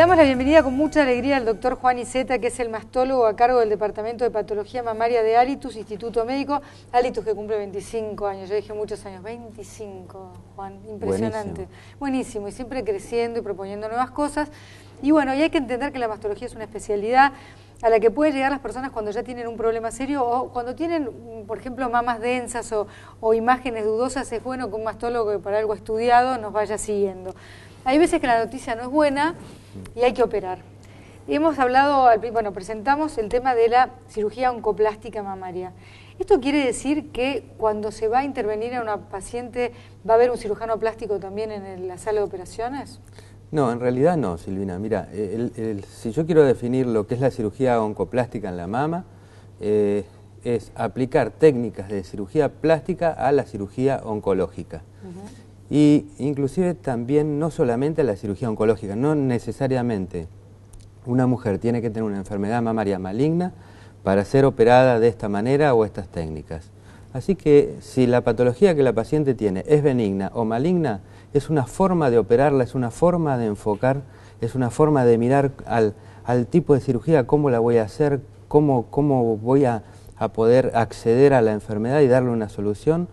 Le damos la bienvenida con mucha alegría al doctor Juan Iseta, que es el mastólogo a cargo del Departamento de Patología Mamaria de Alitus, Instituto Médico. Alitus que cumple 25 años, yo dije muchos años, 25, Juan, impresionante. Buenísimo. y siempre creciendo y proponiendo nuevas cosas. Y bueno, y hay que entender que la mastología es una especialidad a la que pueden llegar las personas cuando ya tienen un problema serio o cuando tienen, por ejemplo, mamas densas o, imágenes dudosas, es bueno que un mastólogo que para algo estudiado nos vaya siguiendo. Hay veces que la noticia no es buena y hay que operar. Hemos hablado, bueno, presentamos el tema de la cirugía oncoplástica mamaria. ¿Esto quiere decir que cuando se va a intervenir a una paciente va a haber un cirujano plástico también en la sala de operaciones? No, en realidad no, Silvina. Mira, si yo quiero definir lo que es la cirugía oncoplástica en la mama, eh, es aplicar técnicas de cirugía plástica a la cirugía oncológica y inclusive también no solamente la cirugía oncológica, no necesariamente una mujer tiene que tener una enfermedad mamaria maligna para ser operada de esta manera o estas técnicas. Así que si la patología que la paciente tiene es benigna o maligna, es una forma de operarla, es una forma de enfocar, es una forma de mirar al, al tipo de cirugía, cómo la voy a hacer, cómo, cómo voy a, a poder acceder a la enfermedad y darle una solución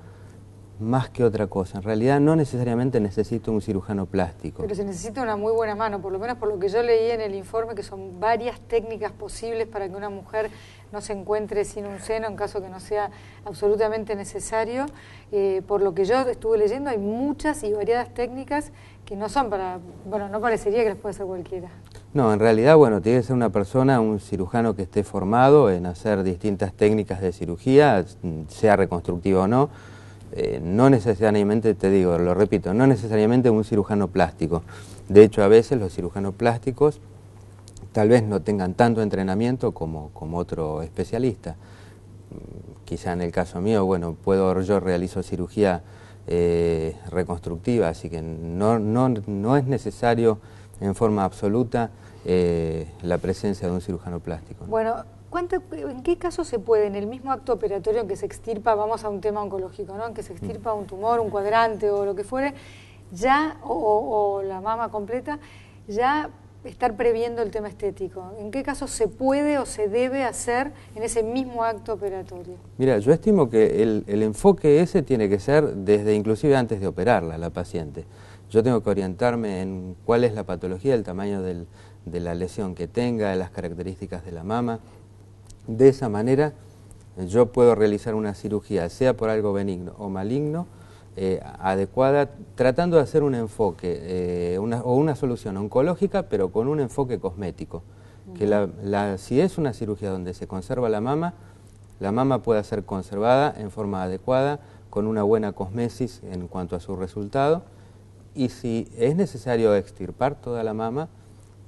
más que otra cosa. En realidad no necesariamente necesito un cirujano plástico. Pero se necesita una muy buena mano, por lo menos por lo que yo leí en el informe, que son varias técnicas posibles para que una mujer no se encuentre sin un seno en caso que no sea absolutamente necesario. Eh, por lo que yo estuve leyendo, hay muchas y variadas técnicas que no son para, bueno, no parecería que las puede hacer cualquiera. No, en realidad, bueno, tiene que ser una persona, un cirujano que esté formado en hacer distintas técnicas de cirugía, sea reconstructiva o no eh, no necesariamente, te digo, lo repito, no necesariamente un cirujano plástico. De hecho, a veces los cirujanos plásticos tal vez no tengan tanto entrenamiento como, otro especialista. Mm, quizá en el caso mío, bueno, puedo, yo realizo cirugía eh, reconstructiva, así que no, no, no, es necesario en forma absoluta eh, la presencia de un cirujano plástico. Bueno, ¿En qué caso se puede, en el mismo acto operatorio en que se extirpa, vamos a un tema oncológico, en que se extirpa un tumor, un cuadrante o lo que fuere, ya, o, la mama completa, ya estar previendo el tema estético? ¿En qué caso se puede o se debe hacer en ese mismo acto operatorio? Mira, yo estimo que el, enfoque ese tiene que ser desde inclusive antes de operarla, la paciente. Yo tengo que orientarme en cuál es la patología, el tamaño de la lesión que tenga, las características de la mama de esa manera yo puedo realizar una cirugía, sea por algo benigno o maligno, eh, adecuada, tratando de hacer un enfoque eh, o una solución oncológica, pero con un enfoque cosmético. Que si es una cirugía donde se conserva la mama, la mama pueda ser conservada en forma adecuada, con una buena cosmesis en cuanto a su resultado. Y si es necesario extirpar toda la mama,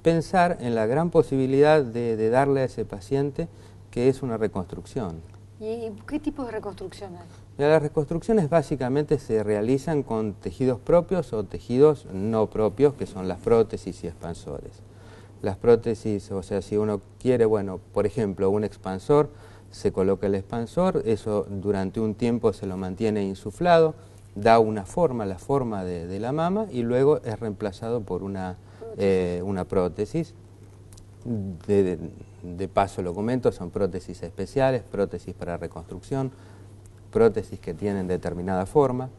pensar en la gran posibilidad de darle a ese paciente que es una reconstrucción. ¿Y qué tipo de reconstrucciones? Las reconstrucciones básicamente se realizan con tejidos propios o tejidos no propios, que son las prótesis y expansores. Las prótesis, o sea, si uno quiere, bueno, por ejemplo, un expansor, se coloca el expansor, eso durante un tiempo se lo mantiene insuflado, da una forma, la forma de, la mama, y luego es reemplazado por una prótesis eh, de, paso lo comento, son prótesis especiales, prótesis para reconstrucción, prótesis que tienen determinada forma.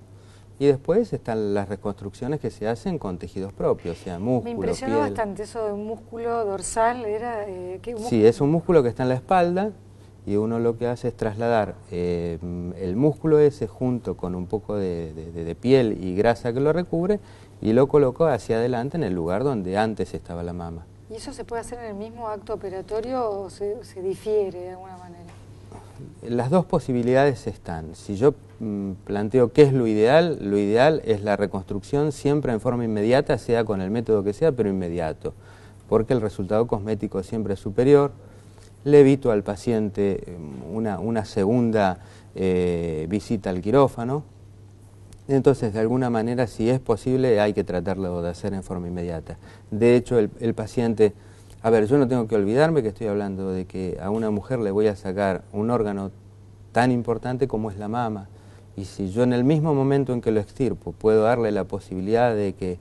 Y después están las reconstrucciones que se hacen con tejidos propios, o sea, músculo, Me impresionó bastante eso de un músculo dorsal, ¿era? Eh, sí, es un músculo que está en la espalda y uno lo que hace es trasladar eh, el músculo ese junto con un poco de, de, piel y grasa que lo recubre y lo coloca hacia adelante en el lugar donde antes estaba la mama. ¿Y eso se puede hacer en el mismo acto operatorio o se, difiere de alguna manera? Las dos posibilidades están. Si yo mm, planteo qué es lo ideal, lo ideal es la reconstrucción siempre en forma inmediata, sea con el método que sea, pero inmediato, porque el resultado cosmético siempre es superior. Le evito al paciente em, una, segunda eh, visita al quirófano, entonces, de alguna manera, si es posible, hay que tratarlo de hacer en forma inmediata. De hecho, el, paciente, a ver, yo no tengo que olvidarme que estoy hablando de que a una mujer le voy a sacar un órgano tan importante como es la mama. Y si yo en el mismo momento en que lo extirpo puedo darle la posibilidad de que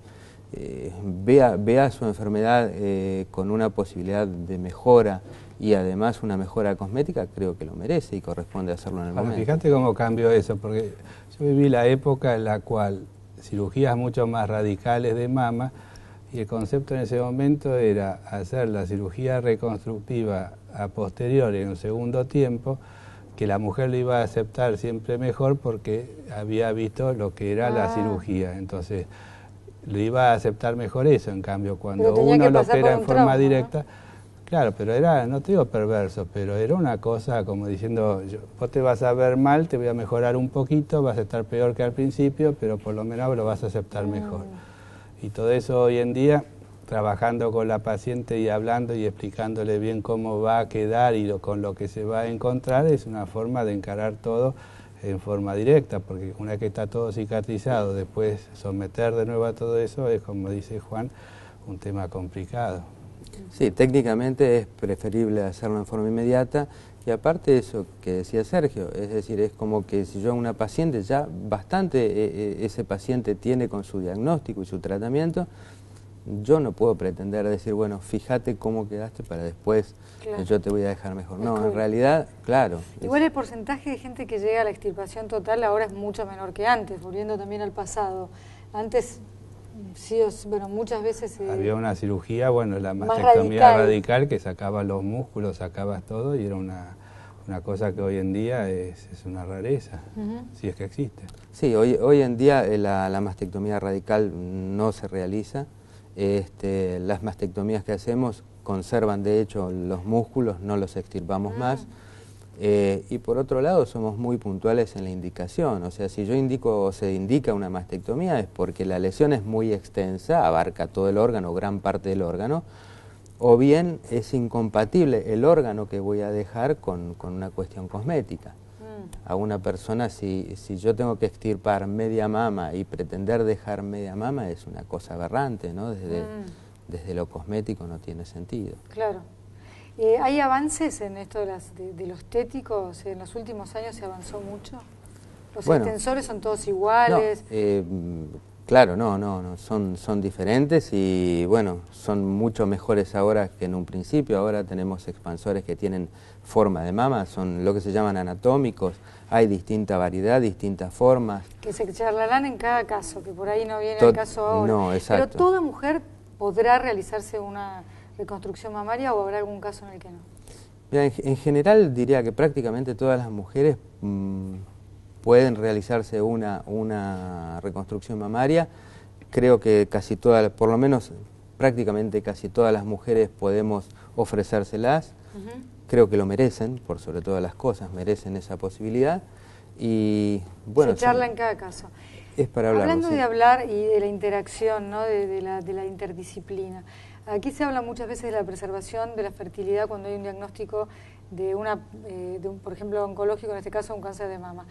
eh, vea, vea, su enfermedad eh, con una posibilidad de mejora y además una mejora cosmética, creo que lo merece y corresponde hacerlo en el momento. Fíjate cómo cambió eso, porque yo viví la época en la cual cirugías mucho más radicales de mama y el concepto en ese momento era hacer la cirugía reconstructiva a posteriori en un segundo tiempo que la mujer lo iba a aceptar siempre mejor porque había visto lo que era la ah. cirugía. Entonces, le iba a aceptar mejor eso. En cambio, cuando uno lo opera en forma directa, claro, pero era, no te digo perverso, pero era una cosa como diciendo, vos te vas a ver mal, te voy a mejorar un poquito, vas a estar peor que al principio, pero por lo menos lo vas a aceptar ah. mejor. Y todo eso hoy en día trabajando con la paciente y hablando y explicándole bien cómo va a quedar y lo, con lo que se va a encontrar es una forma de encarar todo en forma directa, porque una que está todo cicatrizado, después someter de nuevo a todo eso es, como dice Juan, un tema complicado. Sí, técnicamente es preferible hacerlo en forma inmediata y aparte de eso que decía Sergio, es decir, es como que si yo a una paciente ya bastante eh, eh, ese paciente tiene con su diagnóstico y su tratamiento, yo no puedo pretender decir, bueno, fíjate cómo quedaste para después yo te voy a dejar mejor. No, en realidad, claro. Igual el porcentaje de gente que llega a la extirpación total ahora es mucho menor que antes, volviendo también al pasado. Antes, sí, bueno, muchas veces... Eh, Había una cirugía, bueno, la mastectomía radical. que sacaba los músculos, sacabas todo y era una, una cosa que hoy en día es, una rareza, si es que existe. Sí, hoy, hoy en día eh, la mastectomía radical no se realiza. Este, las mastectomías que hacemos conservan de hecho los músculos, no los extirpamos ah. más. Eh, y por otro lado, somos muy puntuales en la indicación. O sea, si yo indico o se indica una mastectomía es porque la lesión es muy extensa, abarca todo el órgano, gran parte del órgano, o bien es incompatible el órgano que voy a dejar con una cuestión cosmética a una persona, si, si, yo tengo que extirpar media mama y pretender dejar media mama, es una cosa aberrante, ¿no? Desde, mm. desde lo cosmético no tiene sentido. Claro. Eh, ¿Hay avances en esto de, los téticos? ¿En los últimos años se avanzó mucho? ¿Los extensores son todos iguales? Eh, Claro, no, no, no, son, son diferentes y bueno, son mucho mejores ahora que en un principio. Ahora tenemos expansores que tienen forma de mama, son lo que se llaman anatómicos, hay distinta variedad, distintas formas. Que se charlarán en cada caso, que por ahí no viene el caso ahora. No, exacto. Pero toda mujer podrá realizarse una reconstrucción mamaria o habrá algún caso en el que no. en, general diría que prácticamente todas las mujeres mm, pueden realizarse una, una reconstrucción mamaria. Creo que casi todas, por lo menos prácticamente casi todas las mujeres podemos ofrecérselas. Creo que lo merecen, por sobre todas las cosas, merecen esa posibilidad. Y bueno. Se charla en cada caso. Es para hablar. Hablando de hablar y de la interacción, ¿no? de, la, de la interdisciplina. Aquí se habla muchas veces de la preservación de la fertilidad cuando hay un diagnóstico de, una, eh, de un, por ejemplo, oncológico, en este caso un cáncer de mama.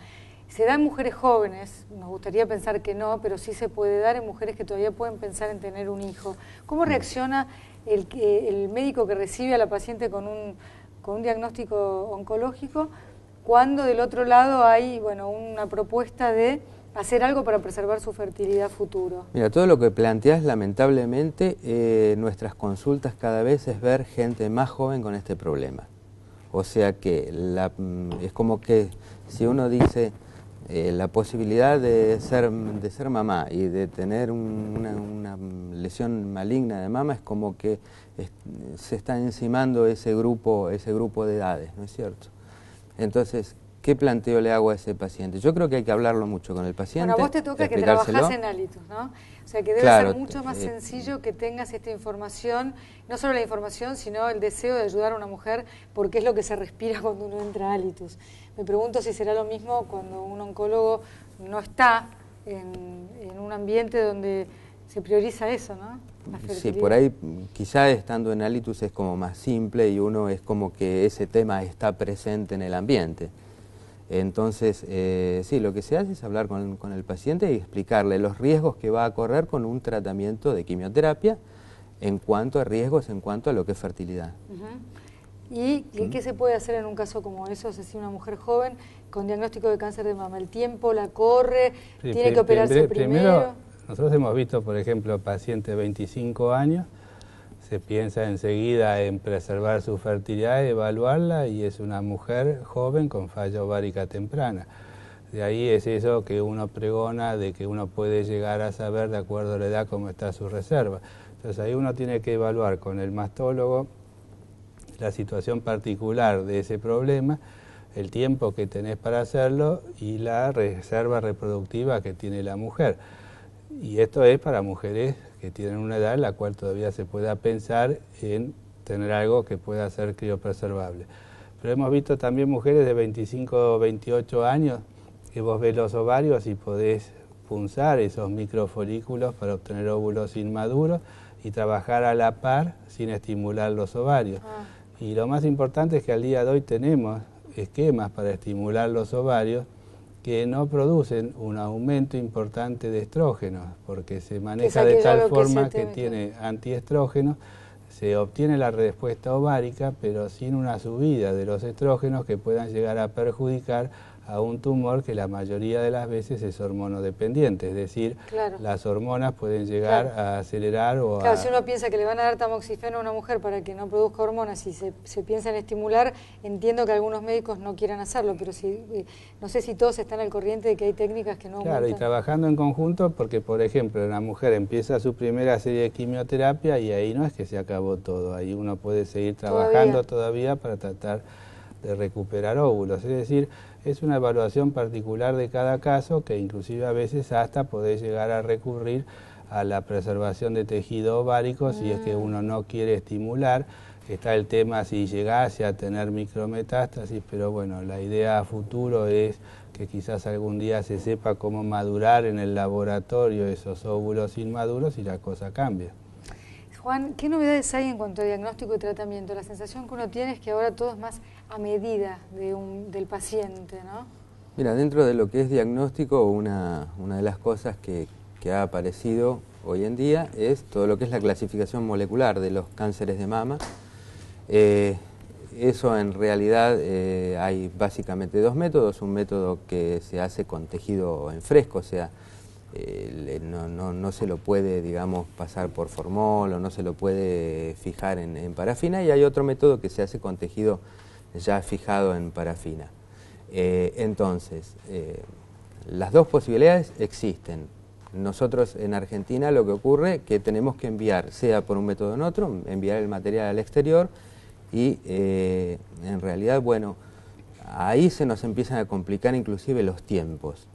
Se da en mujeres jóvenes, nos gustaría pensar que no, pero sí se puede dar en mujeres que todavía pueden pensar en tener un hijo. ¿Cómo reacciona el, médico que recibe a la paciente con un, diagnóstico oncológico cuando del otro lado hay bueno, una propuesta de hacer algo para preservar su fertilidad futuro. Mira, todo lo que planteas, lamentablemente, eh, nuestras consultas cada vez es ver gente más joven con este problema. O sea que la, mm, es como que si uno dice, eh, la posibilidad de ser, de ser mamá y de tener una, lesión maligna de mama es como que se está encimando ese grupo, ese grupo de edades, ¿no es cierto? Entonces, ¿Qué planteo le hago a ese paciente? Yo creo que hay que hablarlo mucho con el paciente. Bueno, a vos te toca que trabajás en hálitos, ¿no? O sea, que debe ser mucho más eh, sencillo que tengas esta información, no solo la información, sino el deseo de ayudar a una mujer, porque es lo que se respira cuando uno entra a hálitus. Me pregunto si será lo mismo cuando un oncólogo no está en, un ambiente donde se prioriza eso, ¿no? Sí, por ahí quizá estando en Alitus es como más simple y uno es como que ese tema está presente en el ambiente. Entonces, eh, sí, lo que se hace es hablar con, el paciente y explicarle los riesgos que va a correr con un tratamiento de quimioterapia en cuanto a riesgos, en cuanto a lo que es fertilidad. ¿Y qué, se puede hacer en un caso como eso? Si una mujer joven con diagnóstico de cáncer de mama, el tiempo la corre, tiene que operarse primero. primero. Nosotros hemos visto, por ejemplo, pacientes de 25 años se piensa enseguida en preservar su fertilidad, evaluarla y es una mujer joven con falla ovárica temprana. De ahí es eso que uno pregona de que uno puede llegar a saber de acuerdo a la edad cómo está su reserva. Entonces ahí uno tiene que evaluar con el mastólogo la situación particular de ese problema, el tiempo que tenés para hacerlo y la reserva reproductiva que tiene la mujer. Y esto es para mujeres que tienen una edad en la cual todavía se pueda pensar en tener algo que pueda ser criopreservable. Pero hemos visto también mujeres de 25 o 28 años que vos ves los ovarios y podés punzar esos microfolículos para obtener óvulos inmaduros y trabajar a la par sin estimular los ovarios. Ah. Y lo más importante es que al día de hoy tenemos esquemas para estimular los ovarios que no producen un aumento importante de estrógenos, porque se maneja de tal forma que, tiene antiestrógenos, se obtiene la respuesta ovárica, pero sin una subida de los estrógenos que puedan llegar a perjudicar a un tumor que la mayoría de las veces es hormonodependiente, es decir, las hormonas pueden llegar a acelerar o a... claro, si uno piensa que le van a dar tamoxifeno a una mujer para que no produzca hormonas y se, piensa en estimular, entiendo que algunos médicos no quieran hacerlo, pero si, eh, no sé si todos están al corriente de que hay técnicas que no... Claro, y trabajando en conjunto, porque por ejemplo, una mujer empieza su primera serie de quimioterapia y ahí no es que se acabó todo, ahí uno puede seguir trabajando todavía para tratar de recuperar óvulos. Es decir, es una evaluación particular de cada caso que inclusive a veces hasta podés llegar a recurrir a la preservación de tejido ovárico si es que mm. uno no quiere estimular. Está el tema si llegase a tener micrometástasis, pero bueno, la idea a futuro es que quizás algún día se sepa cómo madurar en el laboratorio esos óvulos inmaduros y la cosa cambia. Juan, ¿qué novedades hay en cuanto a diagnóstico y tratamiento? La sensación que uno tiene es que ahora todo es más a medida del paciente, ¿no? Mira, dentro de lo que es diagnóstico, una, de las cosas que, ha aparecido hoy en día es todo lo que es la clasificación molecular de los cánceres de mama. Eh, eso en realidad eh, hay básicamente dos métodos, un método que se hace con tejido en fresco, o sea, no, se lo puede, digamos, pasar por formol o no se lo puede fijar en, parafina y hay otro método que se hace con tejido ya fijado en parafina. Eh, entonces, eh, las dos posibilidades existen. Nosotros en Argentina lo que ocurre es que tenemos que enviar, sea por un método o en otro, enviar el material al exterior y eh, en realidad, bueno, ahí se nos empiezan a complicar inclusive los tiempos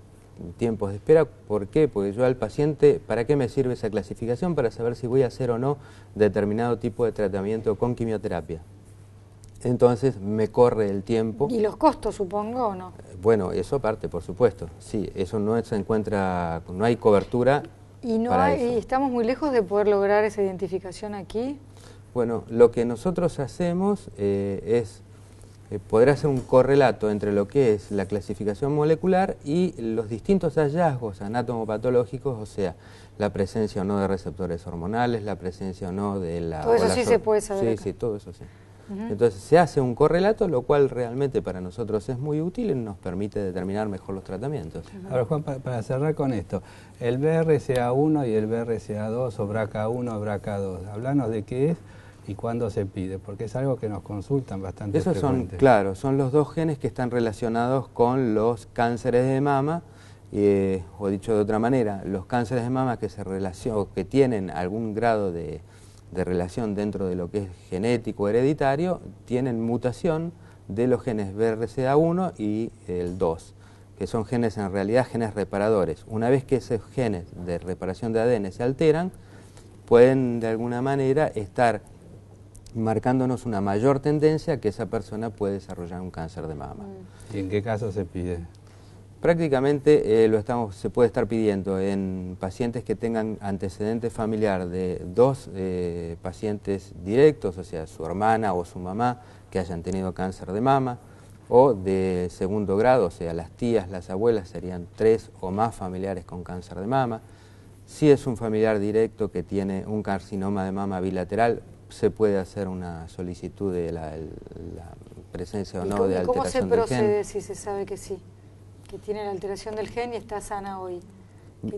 tiempos de espera. ¿Por qué? Porque yo al paciente, ¿para qué me sirve esa clasificación? Para saber si voy a hacer o no determinado tipo de tratamiento con quimioterapia. Entonces me corre el tiempo. ¿Y los costos, supongo, o no? Eh, bueno, eso aparte, por supuesto. Sí, eso no se encuentra, no hay cobertura. ¿Y, no estamos muy lejos de poder lograr esa identificación aquí? Bueno, lo que nosotros hacemos eh, es Podrá eh, poder hacer un correlato entre lo que es la clasificación molecular y los distintos hallazgos anatomopatológicos, o sea, la presencia o no de receptores hormonales, la presencia o no de la... Todo eso sí se puede saber. Sí, sí, todo eso sí. Entonces se hace un correlato, lo cual realmente para nosotros es muy útil y nos permite determinar mejor los tratamientos. Ahora Juan, para, cerrar con esto, el BRCA1 y el BRCA2 o BRCA1 o BRCA2, hablanos de qué es y cuándo se pide, porque es algo que nos consultan bastante. Esos son, claro, son los dos genes que están relacionados con los cánceres de mama, eh, o dicho de otra manera, los cánceres de mama que se que tienen algún grado de, de relación dentro de lo que es genético hereditario, tienen mutación de los genes BRCA1 y el 2, que son genes en realidad genes reparadores. Una vez que esos genes de reparación de ADN se alteran, pueden de alguna manera estar marcándonos una mayor tendencia que esa persona puede desarrollar un cáncer de mama. ¿Y en qué caso se pide? Prácticamente eh, lo estamos, se puede estar pidiendo en pacientes que tengan antecedente familiar de dos eh, pacientes directos, o sea, su hermana o su mamá que hayan tenido cáncer de mama, o de segundo grado, o sea, las tías, las abuelas serían tres o más familiares con cáncer de mama. Si es un familiar directo que tiene un carcinoma de mama bilateral, se puede hacer una solicitud de la, presencia o no de alteración ¿Cómo se procede si se sabe que sí? Que tiene la alteración del gen y está sana hoy.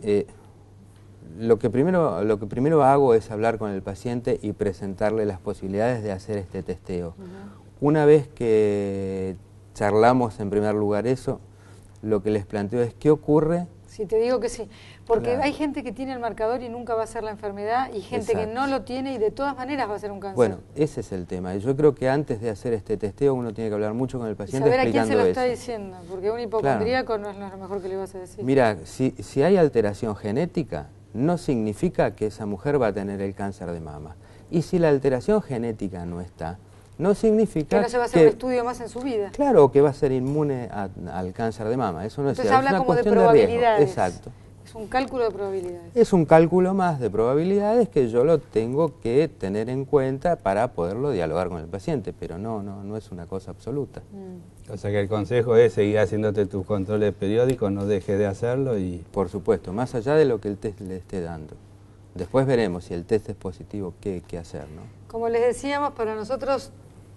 Eh, lo, que primero, lo que primero hago es hablar con el paciente y presentarle las posibilidades de hacer este testeo. Una vez que charlamos en primer lugar eso, lo que les planteo es qué ocurre si te digo que sí. Porque hay gente que tiene el marcador y nunca va a ser la enfermedad y gente que no lo tiene y de todas maneras va a ser un cáncer. Bueno, ese es el tema. Yo creo que antes de hacer este testeo uno tiene que hablar mucho con el paciente. Y a quién se lo está diciendo, porque un hipocondríaco no es lo mejor que le vas a decir. Mira, si hay alteración genética, no significa que esa mujer va a tener el cáncer de mama. Y si la alteración genética no está, no significa que no se va a hacer un estudio más en su vida. Claro, que va a ser inmune al cáncer de mama, eso no es una cuestión de probabilidades. Exacto. Es un cálculo de probabilidades. Es un cálculo más de probabilidades que yo lo tengo que tener en cuenta para poderlo dialogar con el paciente, pero no, no, no es una cosa absoluta. Mm. O sea que el consejo es seguir haciéndote tus controles periódicos, no dejes de hacerlo y... Por supuesto, más allá de lo que el test le esté dando. Después veremos si el test es positivo, qué, qué hacer, ¿no? Como les decíamos, para nosotros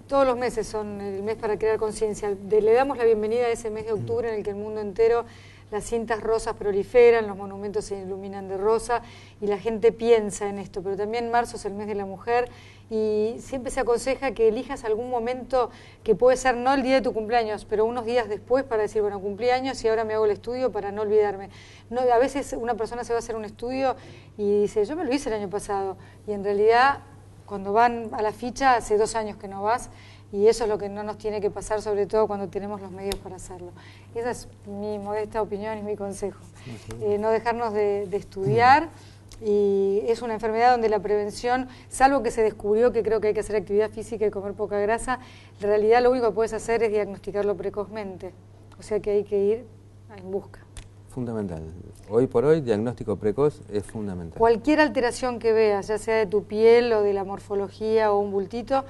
todos los meses son el mes para crear conciencia. Le damos la bienvenida a ese mes de mm. octubre en el que el mundo entero las cintas rosas proliferan, los monumentos se iluminan de rosa y la gente piensa en esto. Pero también marzo es el mes de la mujer y siempre se aconseja que elijas algún momento que puede ser no el día de tu cumpleaños, pero unos días después para decir, bueno, cumpleaños y ahora me hago el estudio para no olvidarme. No, a veces una persona se va a hacer un estudio y dice, yo me lo hice el año pasado y en realidad cuando van a la ficha, hace dos años que no vas, y eso es lo que no nos tiene que pasar, sobre todo cuando tenemos los medios para hacerlo. Esa es mi modesta opinión y mi consejo. Eh, no dejarnos de, de, estudiar. Y es una enfermedad donde la prevención, salvo que se descubrió que creo que hay que hacer actividad física y comer poca grasa, en realidad lo único que puedes hacer es diagnosticarlo precozmente. O sea que hay que ir en busca fundamental. Hoy por hoy, diagnóstico precoz es fundamental. Cualquier alteración que veas, ya sea de tu piel o de la morfología o un bultito,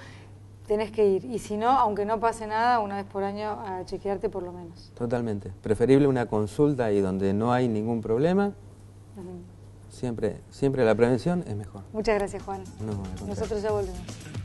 tenés que ir. Y si no, aunque no pase nada, una vez por año a chequearte por lo menos. Totalmente. Preferible una consulta y donde no hay ningún problema. Siempre, siempre la prevención es mejor. Muchas gracias, Juan. Nosotros ya volvemos.